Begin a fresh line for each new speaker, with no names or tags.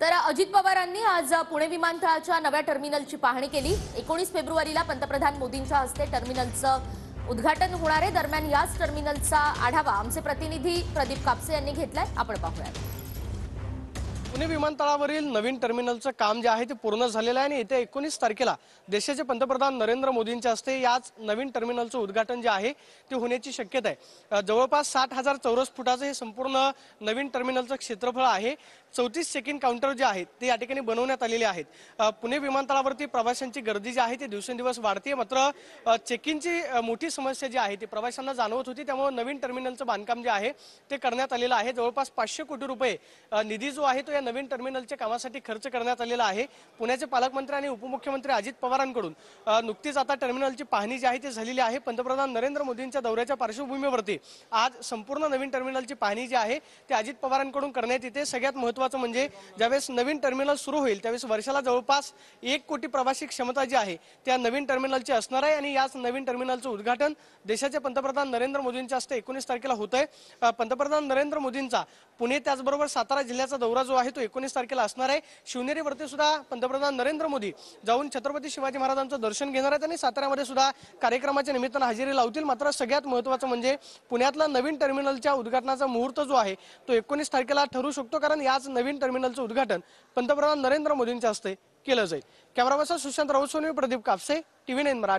तर अजित पवारांनी आज पुणे विमानतळाच्या नव्या टर्मिनलची पाहणी केली एकोणीस फेब्रुवारीला पंतप्रधान मोदींच्या हस्ते टर्मिनलचं उद्घाटन होणार आहे दरम्यान याच टर्मिनलचा आढावा आमचे प्रतिनिधी प्रदीप कापसे यांनी घेतलाय आपण पाहूयात
पुणे विमानतळावरील नवीन टर्मिनलचं काम जे आहे ते पूर्ण झालेलं आहे आणि येत्या एकोणीस तारखेला देशाचे पंतप्रधान नरेंद्र मोदींच्या हस्ते याच नवीन टर्मिनलचं उद्घाटन जे आहे ते होण्याची शक्यता आहे जवळपास साठ हजार चौरस फुटाचं हे संपूर्ण नवीन टर्मिनलचं क्षेत्रफळ आहे चौतीस चेक इन काउंटर जे आहेत ते या ठिकाणी बनवण्यात आलेले आहेत पुणे विमानतळावरती प्रवाशांची गर्दी जी आहे ती दिवसेंदिवस वाढते मात्र चेक इनची मोठी समस्या जी आहे ती प्रवाशांना जाणवत होती त्यामुळे नवीन टर्मिनलचं बांधकाम जे आहे ते करण्यात आलेलं आहे जवळपास पाचशे कोटी रुपये निधी जो आहे तो या नवीन टर्मिनलच्या कामासाठी खर्च करण्यात आलेला आहे पुण्याचे पालकमंत्री आणि उपमुख्यमंत्री अजित पवारांकडून नुकतीच आता टर्मिनलची पाहणी जी आहे ती झालेली आहे पंतप्रधान नरेंद्र मोदींच्या दौऱ्याच्या पार्श्वभूमीवरती आज संपूर्ण नवीन टर्मिनलची पाहणी जी आहे ती अजित पवारांकडून करण्यात येते सगळ्यात महत्वाचं म्हणजे ज्यावेळेस नवीन टर्मिनल सुरू होईल त्यावेळेस वर्षाला जवळपास एक कोटी प्रवासी क्षमता जी आहे त्या नवीन टर्मिनलची असणार आहे आणि याच नवीन टर्मिनलचं उद्घाटन देशाचे पंतप्रधान नरेंद्र मोदींच्या हस्ते एकोणीस तारखेला होत आहे पंतप्रधान नरेंद्र मोदींचा पुणे त्याचबरोबर सातारा जिल्ह्याचा दौरा जो आहे तो तो एकोणीस तारखेला असणार आहे शिवनेरीवरती सुद्धा पंतप्रधान नरेंद्र मोदी जाऊन छत्रपती शिवाजी महाराजांचं दर्शन घेणार आहेत आणि साताऱ्यामध्ये सुद्धा कार्यक्रमाच्या निमित्तानं हजेरी लावतील मात्र सगळ्यात महत्वाचं म्हणजे पुण्यातला नवीन टर्मिनलच्या उद्घाटनाचा मुहूर्त जो आहे तो एकोणीस तारखेला ठरू शकतो कारण याच नवीन टर्मिनलचं उद्घाटन पंतप्रधान नरेंद्र मोदींच्या हस्ते केलं जाईल कॅमेरा पर्सन सुशांत राऊत सोनी प्रदीप कापसे टीव्ही नाईन मराठी